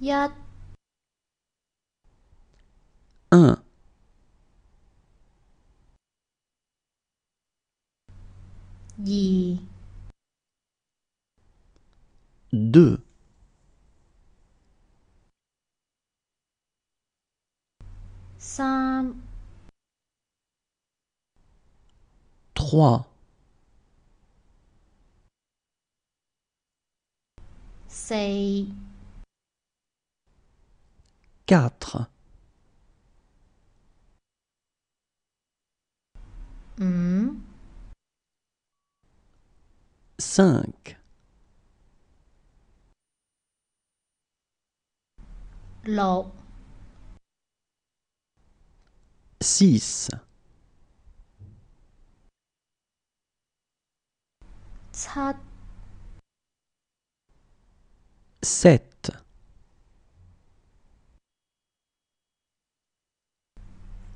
1 1 2 2 3 3 4 4. 5. Low. 6. 7.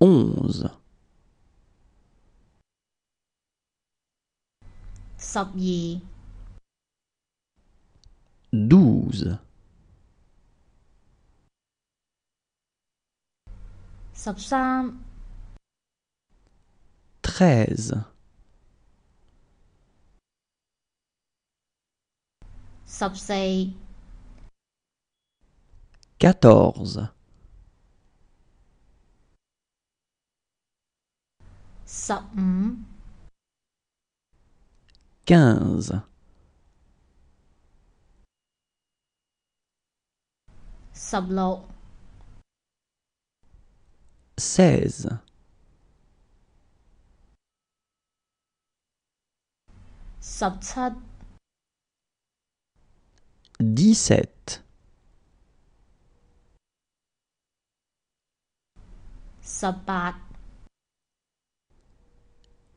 11 12 12 13 14十五 quinze, seize, dix-sept, dix 18 19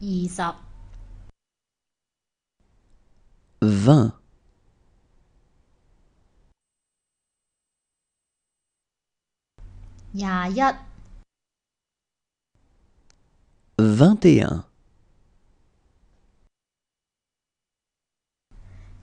19 20 20 21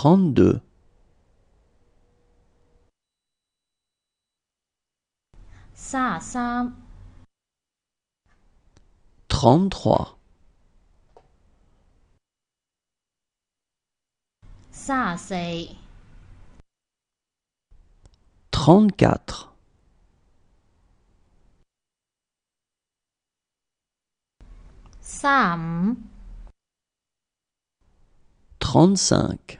32 33 34 35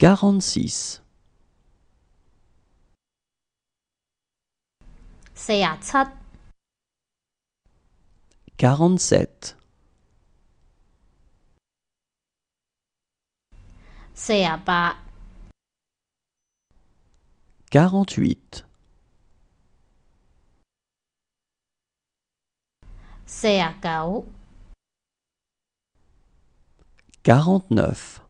46 47 48 48 49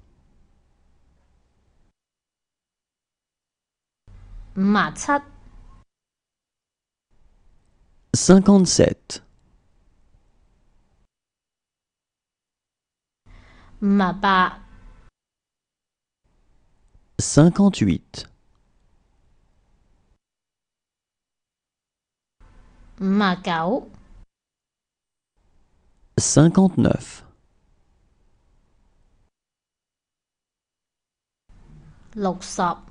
Cinquante sept Cinquante huit cinquante 59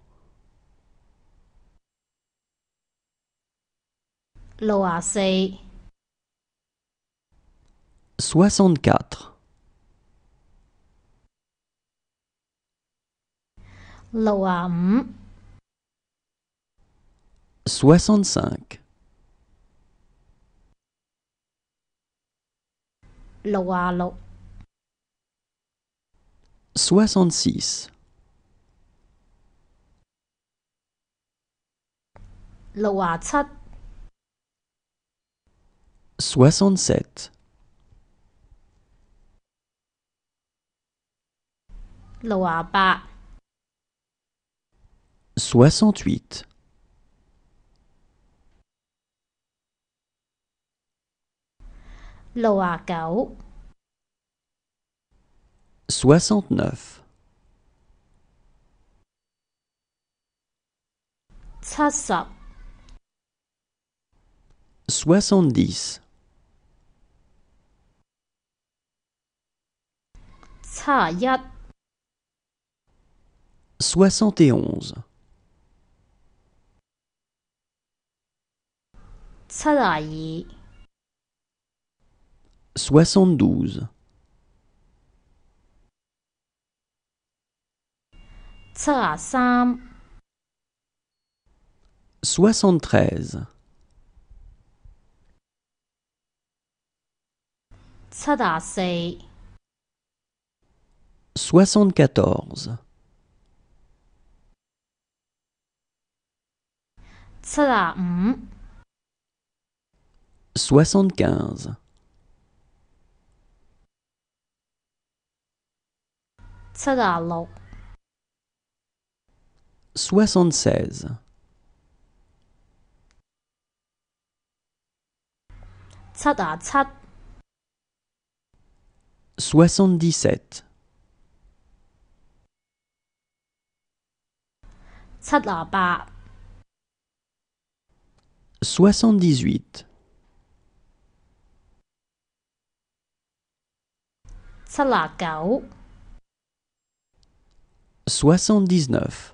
64 65 66 67 soixante-sept. Soixante-huit. Soixante-neuf. Soixante-dix. 71 72 73 74 soixante-quatorze. Soixante-quinze. Soixante-seize. Soixante-dix-sept. soixante dix huit soixante dix neuf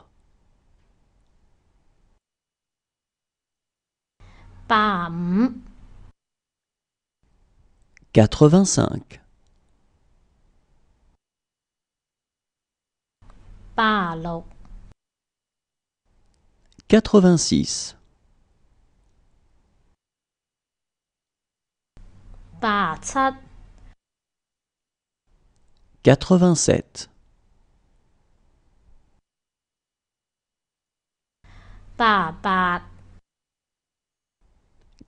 Quatre 85. cinq 86. quatre 87.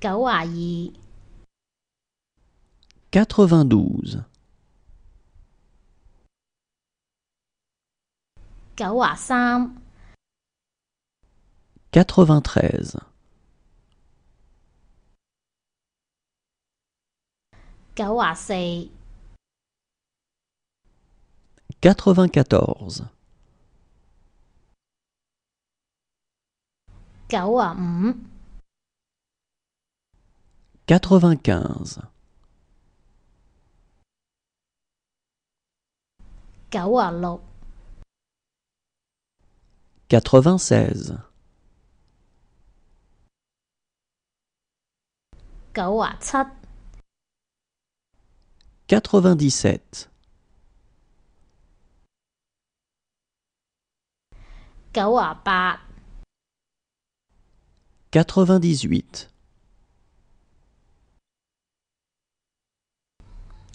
92 93 93 94 94 95 Quatre-vingt-quinze. Quatre-vingt-seize. Quatre-vingt-dix-sept. Quatre-vingt-dix-huit.